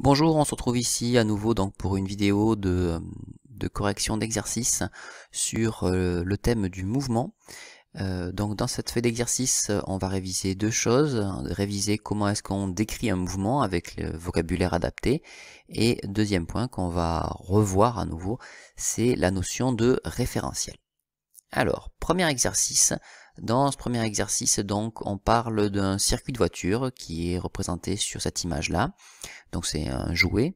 Bonjour, on se retrouve ici à nouveau donc pour une vidéo de, correction d'exercice sur euh, le thème du mouvement. Euh, donc dans cette feuille d'exercice, on va réviser deux choses. Réviser comment est-ce qu'on décrit un mouvement avec le vocabulaire adapté. Et deuxième point qu'on va revoir à nouveau, c'est la notion de référentiel. Alors, premier exercice, dans ce premier exercice, donc, on parle d'un circuit de voiture qui est représenté sur cette image-là. Donc, c'est un jouet.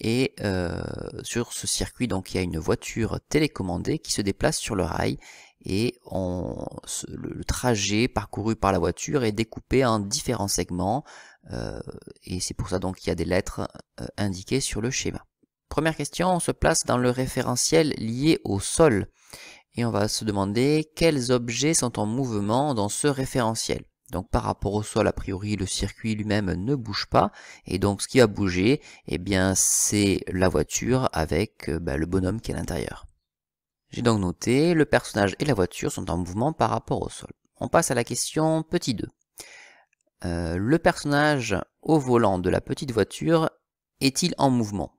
Et euh, sur ce circuit, donc, il y a une voiture télécommandée qui se déplace sur le rail et le, trajet parcouru par la voiture est découpé en différents segments euh, et c'est pour ça donc qu'il y a des lettres euh, indiquées sur le schéma. Première question, on se place dans le référentiel lié au sol et on va se demander quels objets sont en mouvement dans ce référentiel. Donc par rapport au sol, a priori, le circuit lui-même ne bouge pas, et donc ce qui va bouger, eh bien c'est la voiture avec euh, bah, le bonhomme qui est à l'intérieur. J'ai donc noté, le personnage et la voiture sont en mouvement par rapport au sol. On passe à la question petit 2. Euh, le personnage au volant de la petite voiture est-il en mouvement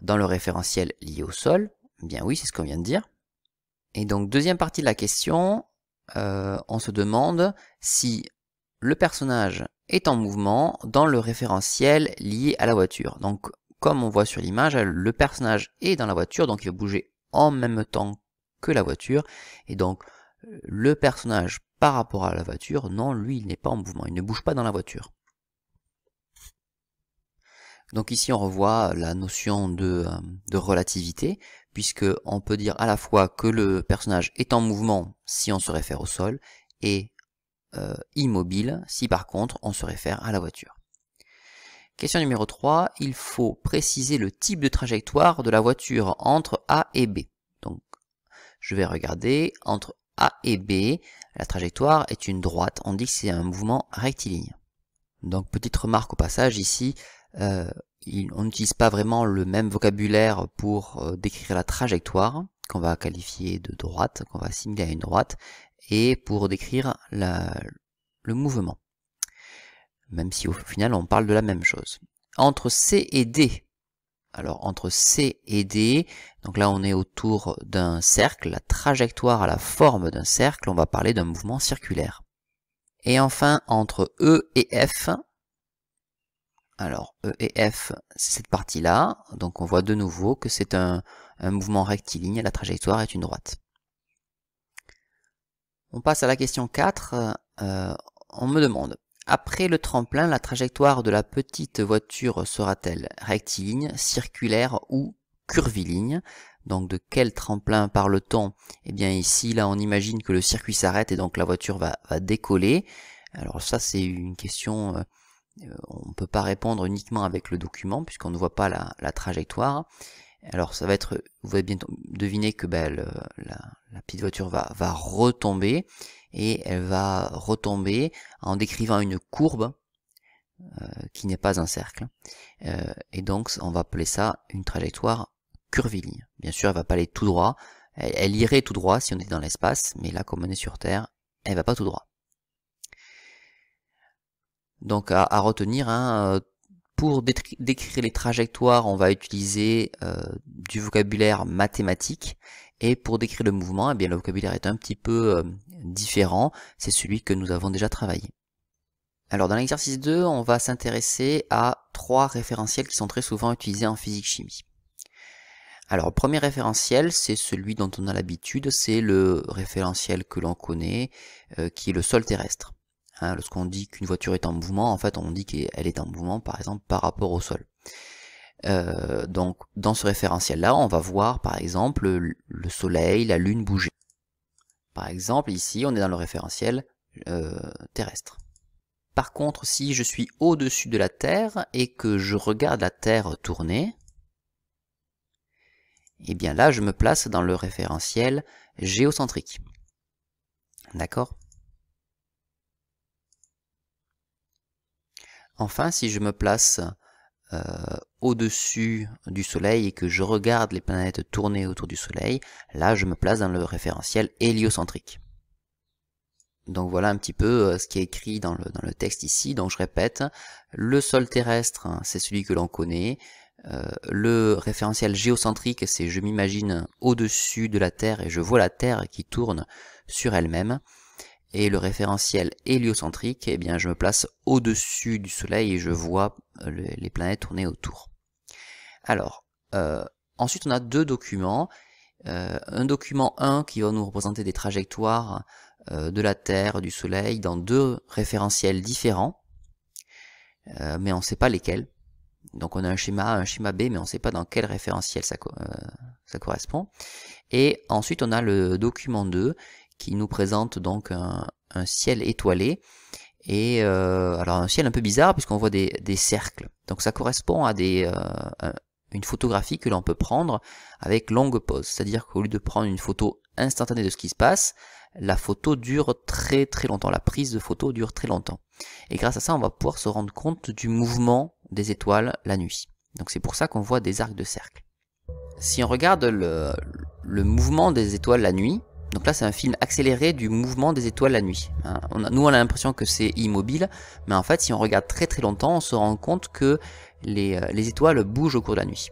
Dans le référentiel lié au sol, eh bien oui, c'est ce qu'on vient de dire. Et donc, deuxième partie de la question, euh, on se demande si le personnage est en mouvement dans le référentiel lié à la voiture. Donc, comme on voit sur l'image, le personnage est dans la voiture, donc il va bouger en même temps que la voiture. Et donc, le personnage par rapport à la voiture, non, lui, il n'est pas en mouvement, il ne bouge pas dans la voiture. Donc ici, on revoit la notion de euh, relativité, puisque on peut dire à la fois que le personnage est en mouvement si on se réfère au sol et euh, immobile si par contre on se réfère à la voiture. Question numéro 3, il faut préciser le type de trajectoire de la voiture entre A et B. Donc je vais regarder entre A et B, la trajectoire est une droite, on dit que c'est un mouvement rectiligne. Donc petite remarque au passage ici, euh, on n'utilise pas vraiment le même vocabulaire pour euh, décrire la trajectoire qu'on va qualifier de droite, qu'on va assimiler à une droite, et pour décrire le mouvement. Même si au final on parle de la même chose. Entre C et D, alors entre C et D, donc là on est autour d'un cercle, la trajectoire à la forme d'un cercle, on va parler d'un mouvement circulaire. Et enfin entre E et F, alors, E et F, c'est cette partie-là. Donc on voit de nouveau que c'est un, mouvement rectiligne, la trajectoire est une droite. On passe à la question 4. Euh, on me demande, après le tremplin, la trajectoire de la petite voiture sera-t-elle rectiligne, circulaire ou curviligne Donc de quel tremplin parle-t-on Eh bien ici, là, on imagine que le circuit s'arrête et donc la voiture va décoller. Alors ça, c'est une question euh, euh, on ne peut pas répondre uniquement avec le document puisqu'on ne voit pas la, trajectoire. Alors ça va être, vous allez bien deviner que ben, la, petite voiture va, va, retomber et elle va retomber en décrivant une courbe euh, qui n'est pas un cercle. Euh, et donc on va appeler ça une trajectoire curviligne. Bien sûr, elle va pas aller tout droit. Elle, irait tout droit si on était dans l'espace, mais là comme on est sur Terre, elle va pas tout droit. Donc à, retenir, hein, euh, pour décrire les trajectoires, on va utiliser euh, du vocabulaire mathématique. Et pour décrire le mouvement, eh bien, le vocabulaire est un petit peu euh, différent. C'est celui que nous avons déjà travaillé. Alors dans l'exercice 2, on va s'intéresser à trois référentiels qui sont très souvent utilisés en physique-chimie. Alors, le premier référentiel, c'est celui dont on a l'habitude, c'est le référentiel que l'on connaît, qui est le sol terrestre. Hein, lorsqu'on dit qu'une voiture est en mouvement, en fait, on dit qu'elle est en mouvement, par exemple, par rapport au sol. Euh, donc, dans ce référentiel-là, on va voir, par exemple, le, soleil, la lune bouger. Par exemple, ici, on est dans le référentiel euh, terrestre. Par contre, si je suis au-dessus de la Terre et que je regarde la Terre tourner, eh bien là, je me place dans le référentiel géocentrique. D'accord Enfin, si je me place euh, au-dessus du Soleil et que je regarde les planètes tourner autour du Soleil, là je me place dans le référentiel héliocentrique. Donc voilà un petit peu euh, ce qui est écrit dans le, texte ici. Donc je répète, le sol terrestre, hein, c'est celui que l'on connaît. Euh, le référentiel géocentrique, c'est je m'imagine au-dessus de la Terre et je vois la Terre qui tourne sur elle-même et le référentiel héliocentrique, eh bien, je me place au-dessus du Soleil et je vois euh, les planètes tourner autour. Alors, euh, ensuite, on a deux documents. Euh, un document 1 qui va nous représenter des trajectoires de la Terre, du Soleil, dans deux référentiels différents, mais on ne sait pas lesquels. Donc on a un schéma A, un schéma B, mais on ne sait pas dans quel référentiel ça, ça correspond. Et ensuite, on a le document 2 qui nous présente donc un, ciel étoilé. Et euh, alors un ciel un peu bizarre puisqu'on voit des, cercles. Donc ça correspond à des, euh, une photographie que l'on peut prendre avec longue pause. C'est-à-dire qu'au lieu de prendre une photo instantanée de ce qui se passe, la photo dure très très longtemps, la prise de photo dure très longtemps. Et grâce à ça, on va pouvoir se rendre compte du mouvement des étoiles la nuit. Donc c'est pour ça qu'on voit des arcs de cercle. Si on regarde le mouvement des étoiles la nuit, donc là, c'est un film accéléré du mouvement des étoiles la nuit. Hein, on a, nous, on a l'impression que c'est immobile, mais en fait, si on regarde très très longtemps, on se rend compte que les, euh, étoiles bougent au cours de la nuit.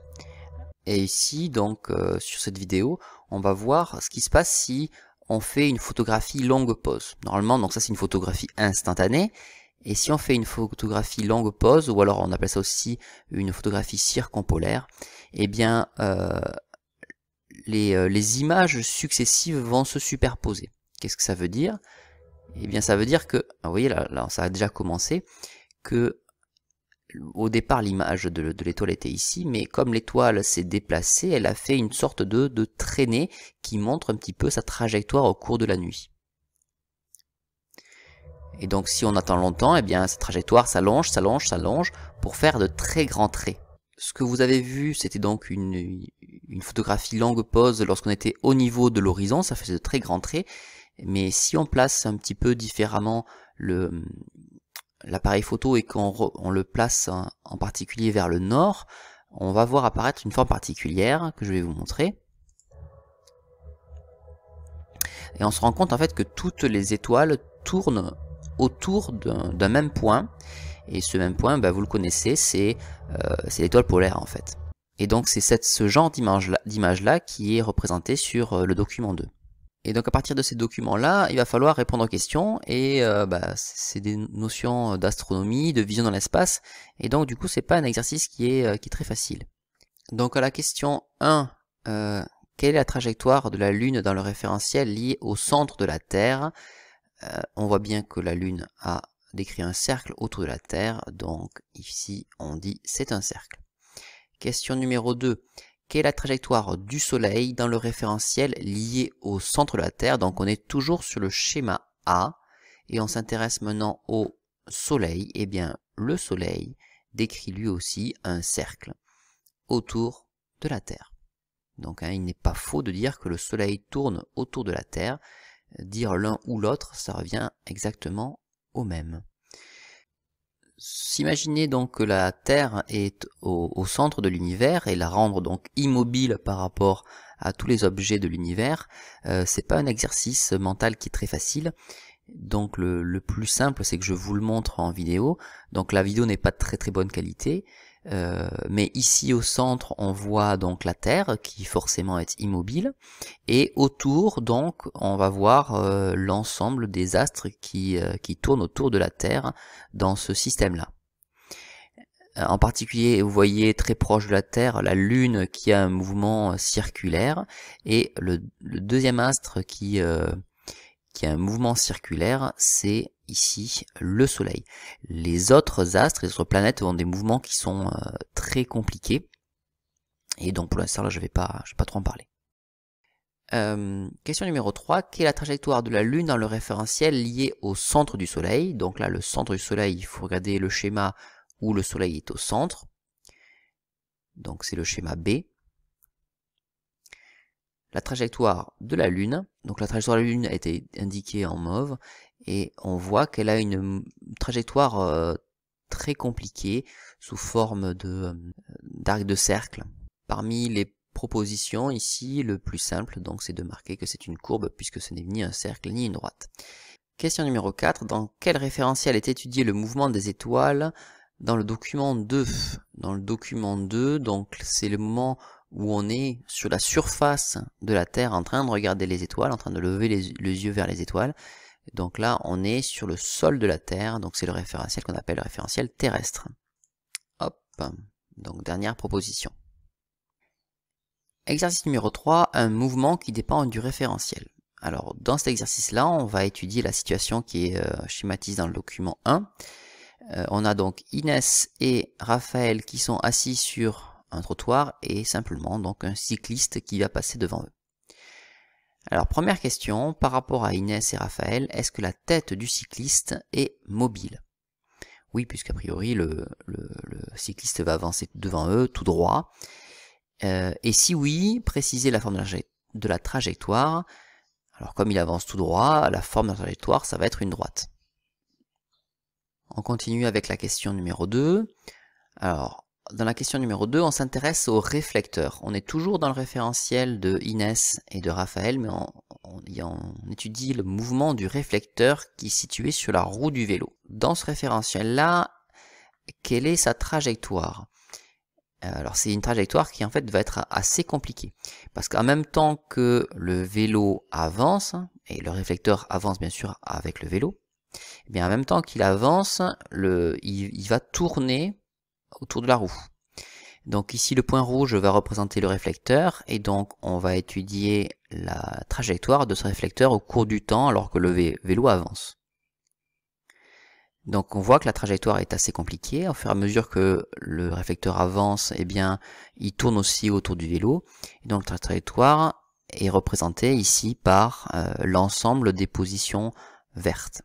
Et ici, donc, euh, sur cette vidéo, on va voir ce qui se passe si on fait une photographie longue pause. Normalement, donc ça, c'est une photographie instantanée. Et si on fait une photographie longue pause, ou alors on appelle ça aussi une photographie circumpolaire, eh bien, euh, euh, les, images successives vont se superposer. Qu'est-ce que ça veut dire Eh bien, ça veut dire que, ah, vous voyez, là, là ça a déjà commencé, que au départ, l'image de, l'étoile était ici, mais comme l'étoile s'est déplacée, elle a fait une sorte de, de traînée qui montre un petit peu sa trajectoire au cours de la nuit. Et donc, si on attend longtemps, eh bien, sa trajectoire s'allonge, s'allonge, s'allonge pour faire de très grands traits. Ce que vous avez vu, c'était donc une, une photographie longue pose lorsqu'on était au niveau de l'horizon, ça faisait de très grands traits. Mais si on place un petit peu différemment le, mm, l'appareil photo et qu'on on le place en, particulier vers le nord, on va voir apparaître une forme particulière que je vais vous montrer. Et on se rend compte en fait que toutes les étoiles tournent autour d'un même point. Et ce même point, bah, vous le connaissez, euh, c'est l'étoile polaire en fait. Et donc c'est ce genre d'image-là qui est représenté sur euh, le document 2. Et donc à partir de ces documents-là, il va falloir répondre aux questions, et euh, bah, c'est des notions d'astronomie, de vision dans l'espace, et donc du coup c'est pas un exercice qui est, euh, très facile. Donc à la question 1, quelle est la trajectoire de la Lune dans le référentiel lié au centre de la Terre On voit bien que la Lune a décrit un cercle autour de la Terre, donc ici on dit c'est un cercle. Question numéro 2. Quelle est la trajectoire du Soleil dans le référentiel lié au centre de la Terre Donc on est toujours sur le schéma A et on s'intéresse maintenant au Soleil. Eh bien, le Soleil décrit lui aussi un cercle autour de la Terre. Donc hein, il n'est pas faux de dire que le Soleil tourne autour de la Terre. Dire l'un ou l'autre, ça revient exactement au même s'imaginer donc que la Terre est au, centre de l'univers et la rendre donc immobile par rapport à tous les objets de l'univers, euh, c'est pas un exercice mental qui est très facile. Donc le, le plus simple, c'est que je vous le montre en vidéo. Donc la vidéo n'est pas de très très bonne qualité. Euh, mais ici au centre, on voit donc la Terre qui forcément est immobile, et autour donc on va voir euh, l'ensemble des astres qui, euh, qui tournent autour de la Terre dans ce système-là. En particulier, vous voyez très proche de la Terre la Lune qui a un mouvement circulaire et le deuxième astre qui qui a un mouvement circulaire, c'est ici le Soleil. Les autres astres, les autres planètes ont des mouvements qui sont euh, très compliqués. Et donc pour l'instant, là, je ne vais, pas, je vais pas trop en parler. Euh, question numéro 3. Quelle est la trajectoire de la Lune dans le référentiel lié au centre du Soleil Donc là, le centre du Soleil, il faut regarder le schéma où le Soleil est au centre. Donc c'est le schéma B la trajectoire de la Lune. Donc la trajectoire de la Lune a été indiquée en mauve et on voit qu'elle a une trajectoire euh, très compliquée sous forme de euh, d'arc de cercle. Parmi les propositions ici, le plus simple donc c'est de marquer que c'est une courbe puisque ce n'est ni un cercle ni une droite. Question numéro 4. Dans quel référentiel est étudié le mouvement des étoiles dans le document 2 Dans le document 2, donc c'est le moment où on est sur la surface de la Terre en train de regarder les étoiles, en train de lever les, yeux vers les étoiles. Donc là, on est sur le sol de la Terre, donc c'est le référentiel qu'on appelle le référentiel terrestre. Hop, donc dernière proposition. Exercice numéro 3, un mouvement qui dépend du référentiel. Alors dans cet exercice-là, on va étudier la situation qui est euh, schématise schématisée dans le document 1. Euh, on a donc Inès et Raphaël qui sont assis sur un trottoir et simplement donc un cycliste qui va passer devant eux. Alors première question, par rapport à Inès et Raphaël, est-ce que la tête du cycliste est mobile Oui, puisqu'a priori le, cycliste va avancer devant eux tout droit. Euh, et si oui, précisez la forme de la trajectoire. Alors comme il avance tout droit, la forme de la trajectoire, ça va être une droite. On continue avec la question numéro 2. Alors, dans la question numéro 2, on s'intéresse au réflecteur. On est toujours dans le référentiel de Inès et de Raphaël, mais on, étudie le mouvement du réflecteur qui est situé sur la roue du vélo. Dans ce référentiel-là, quelle est sa trajectoire euh, alors c'est une trajectoire qui en fait va être assez compliquée. Parce qu'en même temps que le vélo avance, et le réflecteur avance bien sûr avec le vélo, eh bien en même temps qu'il avance, il, va tourner autour de la roue. Donc ici le point rouge va représenter le réflecteur et donc on va étudier la trajectoire de ce réflecteur au cours du temps alors que le vélo avance. Donc on voit que la trajectoire est assez compliquée. Au fur et à mesure que le réflecteur avance, eh bien, il tourne aussi autour du vélo. Et donc la trajectoire est représentée ici par euh, l'ensemble des positions vertes.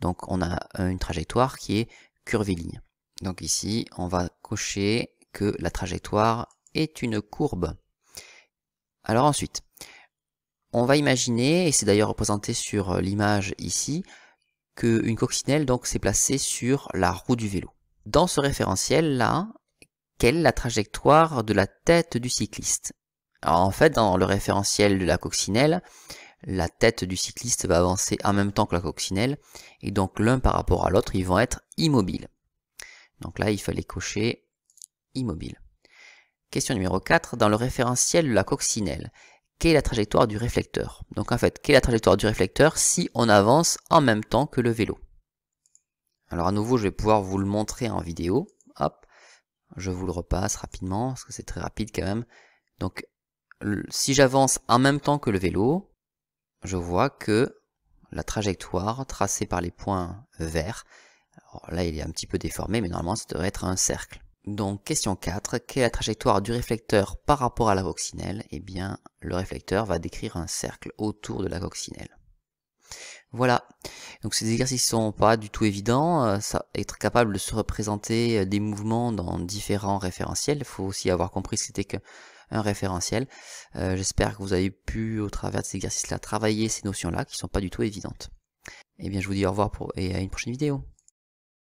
Donc on a euh, une trajectoire qui est curviligne. Donc ici, on va cocher que la trajectoire est une courbe. Alors ensuite, on va imaginer, et c'est d'ailleurs représenté sur euh, l'image ici, qu'une coccinelle donc s'est placée sur la roue du vélo. Dans ce référentiel là, quelle est la trajectoire de la tête du cycliste Alors en fait, dans le référentiel de la coccinelle, la tête du cycliste va avancer en même temps que la coccinelle, et donc l'un par rapport à l'autre, ils vont être immobiles. Donc là, il fallait cocher immobile. Question numéro 4. Dans le référentiel de la coccinelle, quelle est la trajectoire du réflecteur Donc en fait, quelle est la trajectoire du réflecteur si on avance en même temps que le vélo Alors à nouveau, je vais pouvoir vous le montrer en vidéo. Hop, je vous le repasse rapidement, parce que c'est très rapide quand même. Donc si j'avance en même temps que le vélo, je vois que la trajectoire tracée par les points verts alors là, il est un petit peu déformé, mais normalement, ça devrait être un cercle. Donc, question 4, quelle est la trajectoire du réflecteur par rapport à la coccinelle Eh bien, le réflecteur va décrire un cercle autour de la coccinelle. Voilà. Donc ces exercices ne sont pas du tout évidents. Euh, ça, être capable de se représenter euh, des mouvements dans différents référentiels, il faut aussi avoir compris ce que c'était référentiel. Euh, j'espère que vous avez pu, au travers de ces exercices-là, travailler ces notions-là qui sont pas du tout évidentes. Eh bien, je vous dis au revoir pour, et à une prochaine vidéo.